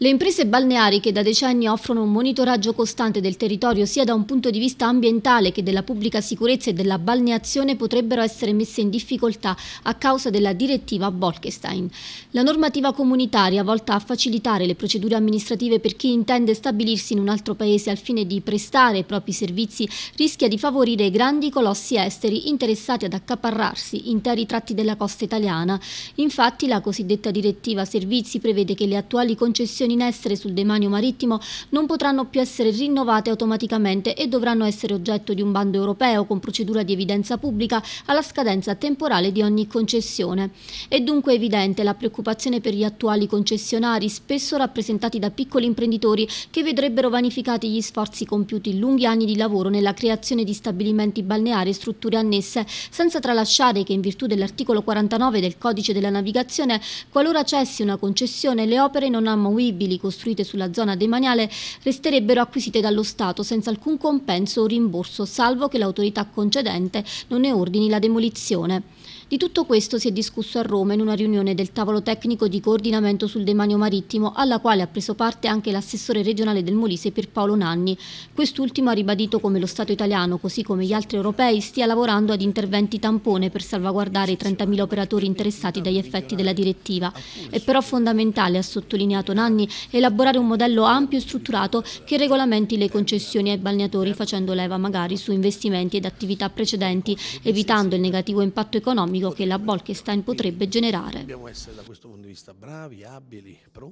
Le imprese balneari che da decenni offrono un monitoraggio costante del territorio sia da un punto di vista ambientale che della pubblica sicurezza e della balneazione potrebbero essere messe in difficoltà a causa della direttiva Bolkestein. La normativa comunitaria volta a facilitare le procedure amministrative per chi intende stabilirsi in un altro paese al fine di prestare i propri servizi rischia di favorire grandi colossi esteri interessati ad accaparrarsi interi tratti della costa italiana. Infatti la cosiddetta direttiva servizi prevede che le attuali concessioni concessioni in essere sul demanio marittimo non potranno più essere rinnovate automaticamente e dovranno essere oggetto di un bando europeo con procedura di evidenza pubblica alla scadenza temporale di ogni concessione. È dunque evidente la preoccupazione per gli attuali concessionari, spesso rappresentati da piccoli imprenditori che vedrebbero vanificati gli sforzi compiuti in lunghi anni di lavoro nella creazione di stabilimenti balneari e strutture annesse, senza tralasciare che in virtù dell'articolo 49 del Codice della Navigazione, qualora cessi una concessione, le opere non ammuibili edili costruite sulla zona demaniale resterebbero acquisite dallo Stato senza alcun compenso o rimborso, salvo che l'autorità concedente non ne ordini la demolizione. Di tutto questo si è discusso a Roma in una riunione del tavolo tecnico di coordinamento sul demanio marittimo, alla quale ha preso parte anche l'assessore regionale del Molise Pierpaolo Nanni. Quest'ultimo ha ribadito come lo Stato italiano, così come gli altri europei, stia lavorando ad interventi tampone per salvaguardare i 30.000 operatori interessati dagli effetti della direttiva. È però fondamentale, ha sottolineato Nanni, elaborare un modello ampio e strutturato che regolamenti le concessioni ai balneatori facendo leva magari su investimenti ed attività precedenti, evitando il negativo impatto economico economico che la Bolkestein potrebbe generare. Dobbiamo essere da questo punto di vista bravi, abili, pronti.